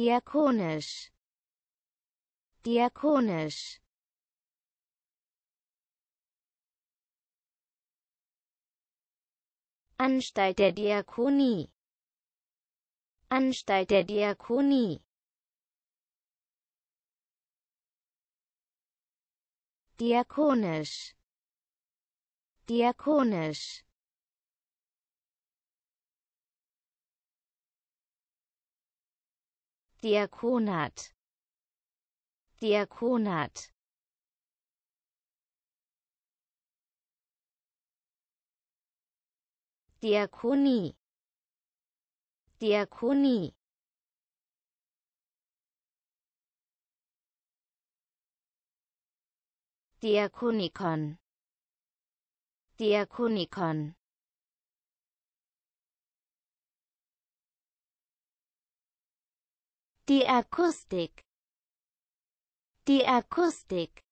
diakonisch diakonisch Anstalt der Diakonie Anstalt der Diakonie diakonisch diakonisch Diakonat Diakonat Diakonie Diakonie Diakonikon Diakonikon Die Akustik. Die Akustik.